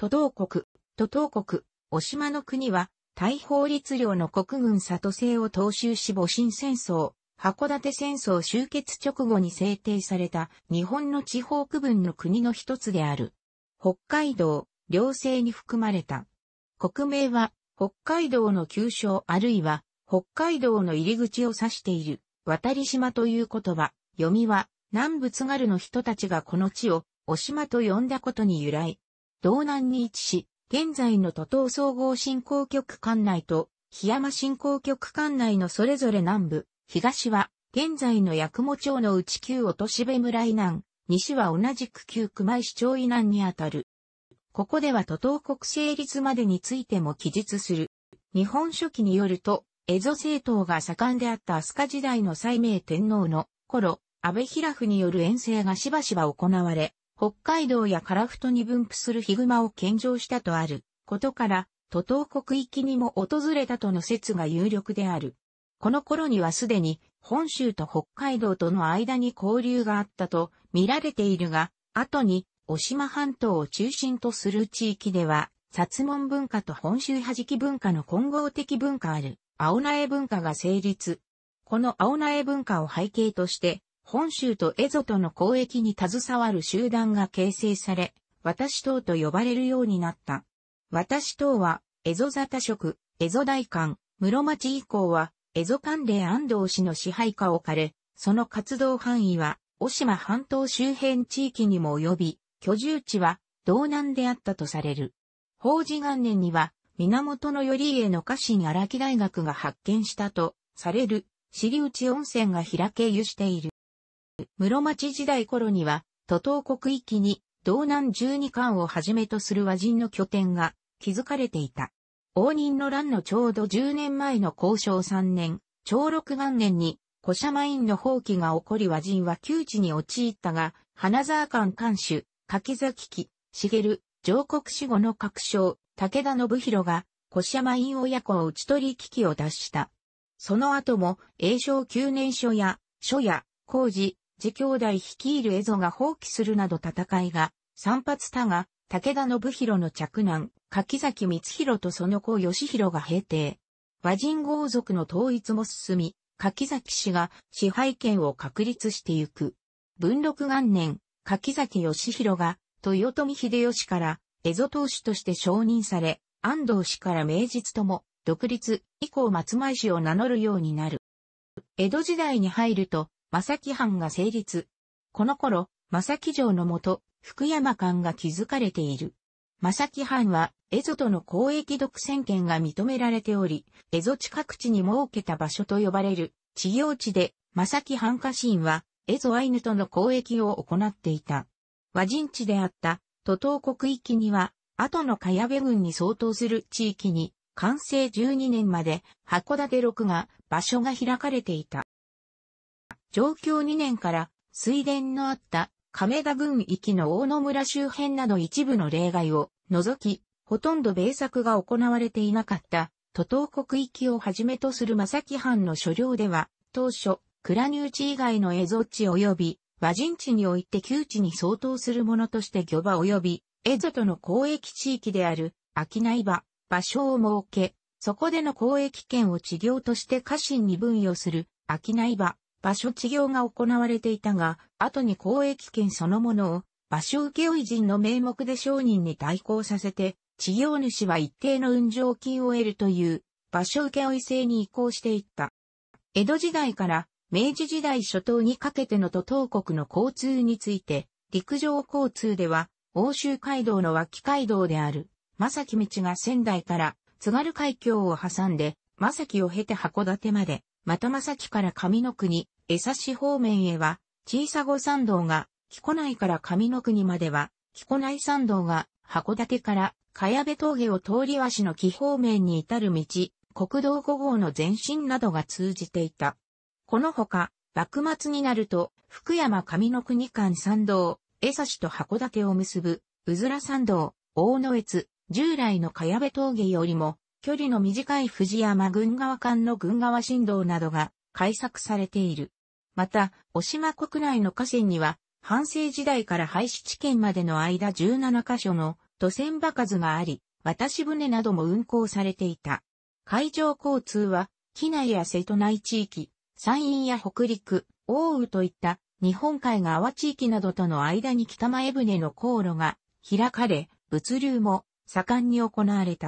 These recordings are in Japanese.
都道国、都道国、お島の国は、大法律領の国軍里制を踏襲し戊辰戦争、函館戦争終結直後に制定された日本の地方区分の国の一つである。北海道、両政に含まれた。国名は、北海道の旧称あるいは、北海道の入り口を指している、渡島という言葉、読みは、南部津軽の人たちがこの地を、お島と呼んだことに由来。道南に位置し、現在の都東総合振興局管内と、檜山振興局管内のそれぞれ南部、東は、現在の八雲町の内旧落とし部村以南、西は同じく旧熊井市町以南にあたる。ここでは都東国成立までについても記述する。日本書紀によると、江戸政党が盛んであった飛鳥時代の西明天皇の頃、安倍平府による遠征がしばしば行われ、北海道や樺太に分布するヒグマを献上したとあることから、都東国域にも訪れたとの説が有力である。この頃にはすでに本州と北海道との間に交流があったと見られているが、後に渡島半島を中心とする地域では、薩門文化と本州弾き文化の混合的文化ある、青苗文化が成立。この青苗文化を背景として、本州とエゾとの交易に携わる集団が形成され、私党と呼ばれるようになった。私党は、エゾ座多職、エゾ大官、室町以降は、エゾ関連安藤氏の支配下を置かれ、その活動範囲は、大島半島周辺地域にも及び、居住地は、道南であったとされる。法事元年には、源頼家の家臣荒木大学が発見したと、される、尻内温泉が開け湯している。室町時代頃には、都東国域に道南十二巻をはじめとする和人の拠点が築かれていた。応仁の乱のちょうど10年前の交渉3年、長六元年に、古社マインの放棄が起こり和人は窮地に陥ったが、花沢館館主、柿崎木、茂、上国死後の各将、武田信弘が、古社マイン親子を打ち取り危機を脱した。その後も、永正九年書や、書や、工事、次兄弟率いる蝦夷が放棄するなど戦いが、散髪多が、武田信弘の嫡男、柿崎光弘とその子義弘が平定。和人豪族の統一も進み、柿崎氏が支配権を確立してゆく。文禄元年、柿崎義弘が、豊臣秀吉から、蝦夷当主として承認され、安藤氏から名実とも、独立以降松前氏を名乗るようになる。江戸時代に入ると、正木藩が成立。この頃、正木城のもと、福山藩が築かれている。正木藩は、蝦夷との交易独占権が認められており、蝦夷地各地に設けた場所と呼ばれる、地業地で、正木藩家臣は、蝦夷アイヌとの交易を行っていた。和人地であった、都東国域には、後の茅部郡に相当する地域に、完成12年まで、函館六が場所が開かれていた。上京2年から水田のあった亀田郡域の大野村周辺など一部の例外を除き、ほとんど米作が行われていなかった都東国域をはじめとする正木藩の所領では、当初、倉入地以外の蝦夷地及び和人地において旧地に相当するものとして漁場及び蝦夷との交易地域である商い場、場所を設け、そこでの交易権を地業として家臣に分与する商い場、場所治業が行われていたが、後に公益権そのものを場所請負人の名目で商人に対抗させて、事業主は一定の運上金を得るという、場所請負制に移行していった。江戸時代から明治時代初頭にかけての都東国の交通について、陸上交通では、欧州街道の脇街道である、正木道が仙台から津軽海峡を挟んで、正木を経て函館まで、又正木から上の国、江差し方面へは、小さ御参道が、木古内から上の国までは、木古内参道が、函館から、茅部峠を通り足の木方面に至る道、国道5号の前進などが通じていた。このほか、幕末になると、福山上の国間参道、江差しと函館を結ぶ、うずら参道、大野越、従来の茅部峠よりも、距離の短い藤山軍側間の軍側振動などが開削されている。また、お島国内の河川には、半世時代から廃止地圏までの間17カ所の渡船場数があり、渡し船なども運行されていた。海上交通は、機内や瀬戸内地域、山陰や北陸、奥羽といった日本海側地域などとの間に北前船の航路が開かれ、物流も盛んに行われた。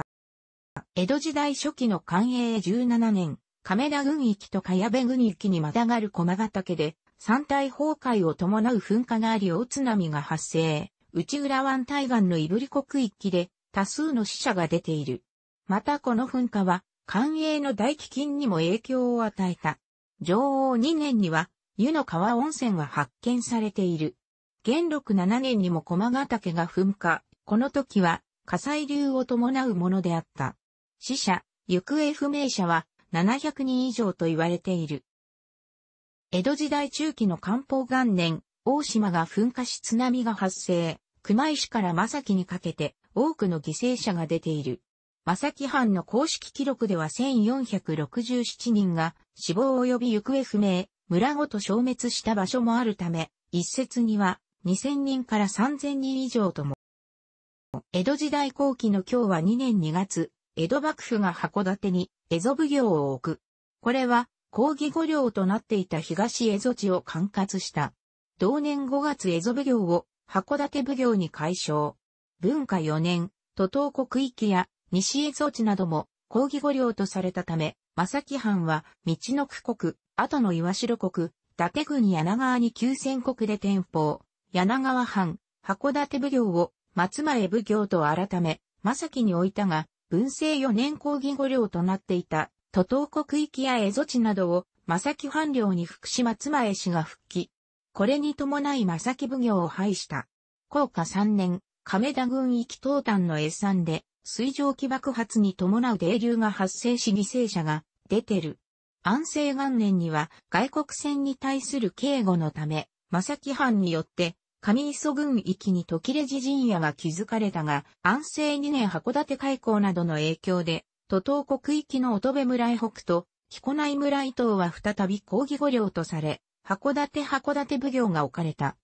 江戸時代初期の寛永17年、亀田軍域と茅部軍域にまたがる駒ヶ岳で、山体崩壊を伴う噴火があり大津波が発生、内浦湾対岸の胆振国域で多数の死者が出ている。またこの噴火は、寛永の大飢饉にも影響を与えた。上王2年には、湯の川温泉が発見されている。元禄7年にも駒ヶ岳が噴火。この時は火砕流を伴うものであった。死者、行方不明者は700人以上と言われている。江戸時代中期の漢方元年、大島が噴火し津波が発生、熊石から正木にかけて多くの犠牲者が出ている。正木藩の公式記録では1467人が死亡及び行方不明、村ごと消滅した場所もあるため、一説には2000人から3000人以上とも。江戸時代後期の今日は2年2月、江戸幕府が函館に蝦夷奉行を置く。これは、抗議御領となっていた東蝦夷地を管轄した。同年5月蝦夷奉行を函館奉行に解消。文化4年、都東国域や西蝦夷地なども抗議御領とされたため、正木藩は道の区国、後の岩城国、伊達郡柳川に九千国で天保、柳川藩、函館奉行を松前奉行と改め、正木に置いたが、文政4年抗議御領となっていた、都東国域や蝦夷地などを、正木藩領に福島妻江氏が復帰。これに伴い正木奉行を廃した。降下3年、亀田軍域東端の越山で、水蒸気爆発に伴う泥流が発生し犠牲者が出てる。安政元年には外国船に対する警護のため、正木藩によって上磯郡域に時レジ陣屋が築かれたが、安政2年函館開港などの影響で、都東国域の乙部村へ北と、彦内村伊東は再び抗議御領とされ、函館函館奉行が置かれた。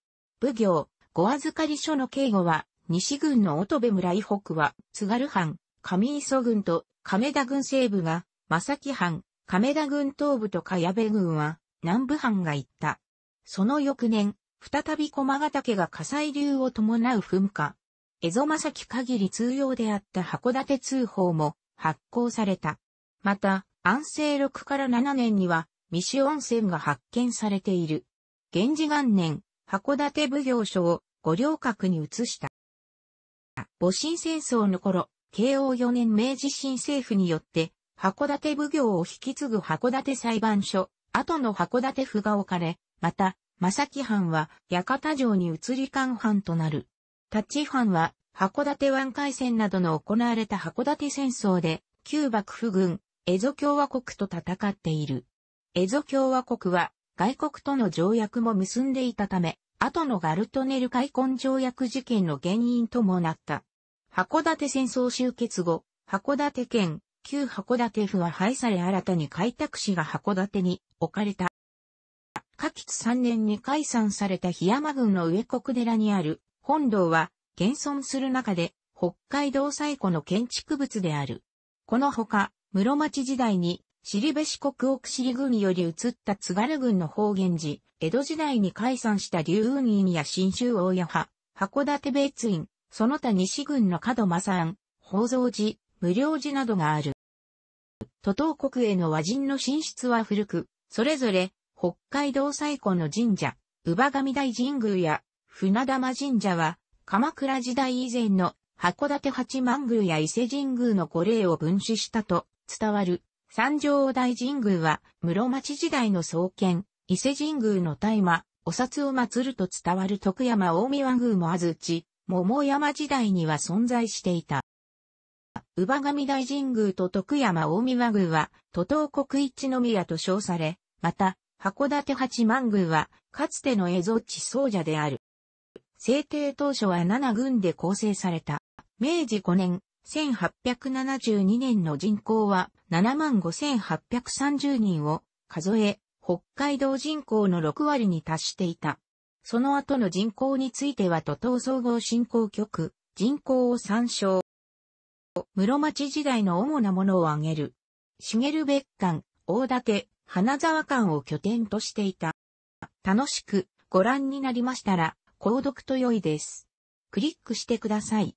奉行、御預かり所の警護は、西軍の乙部村伊北は、津軽藩、上磯郡と亀田郡西部が、正木藩、亀田郡東部と茅部郡は、南部藩が行った。その翌年、再び駒ヶ岳が火災流を伴う噴火。江戸正樹限り通用であった函館通報も発行された。また、安政6から7年には、三種温泉が発見されている。源氏元年、函館奉行所を五稜郭に移した。戊辰戦争の頃、慶応4年明治新政府によって、函館奉行を引き継ぐ函館裁判所、後の函館府が置かれ、また、正木藩は館城に移り官藩となる。立藩は函館湾海戦などの行われた函館戦争で旧幕府軍、蝦夷共和国と戦っている。蝦夷共和国は外国との条約も結んでいたため、後のガルトネル開墾条約事件の原因ともなった。函館戦争終結後、函館県、旧函館府は廃され新たに開拓市が函館に置かれた。下吉3年に解散された檜山郡の上国寺にある本堂は現存する中で北海道最古の建築物である。このほか、室町時代に、尻部四国奥尻郡より移った津軽郡の方言寺、江戸時代に解散した竜雲院や新州大谷派、函館別院、その他西郡の角正庵、宝蔵寺、無料寺などがある。都東国への和人の進出は古く、それぞれ北海道最古の神社、宇波神大神宮や船玉神社は、鎌倉時代以前の函館八幡宮や伊勢神宮の古霊を分子したと伝わる三条大神宮は室町時代の創建、伊勢神宮の大麻、お札を祀ると伝わる徳山大宮宮も安土、桃山時代には存在していた。宇波神大神宮と徳山大宮宮は、徒党国一宮と称され、また、函館八幡宮は、かつての蝦夷地総社である。制定当初は7軍で構成された。明治5年、1872年の人口は75,830人を数え、北海道人口の6割に達していた。その後の人口については都東総合振興局、人口を参照。室町時代の主なものを挙げる。茂別館、大館、花沢館を拠点としていた。楽しくご覧になりましたら、購読と良いです。クリックしてください。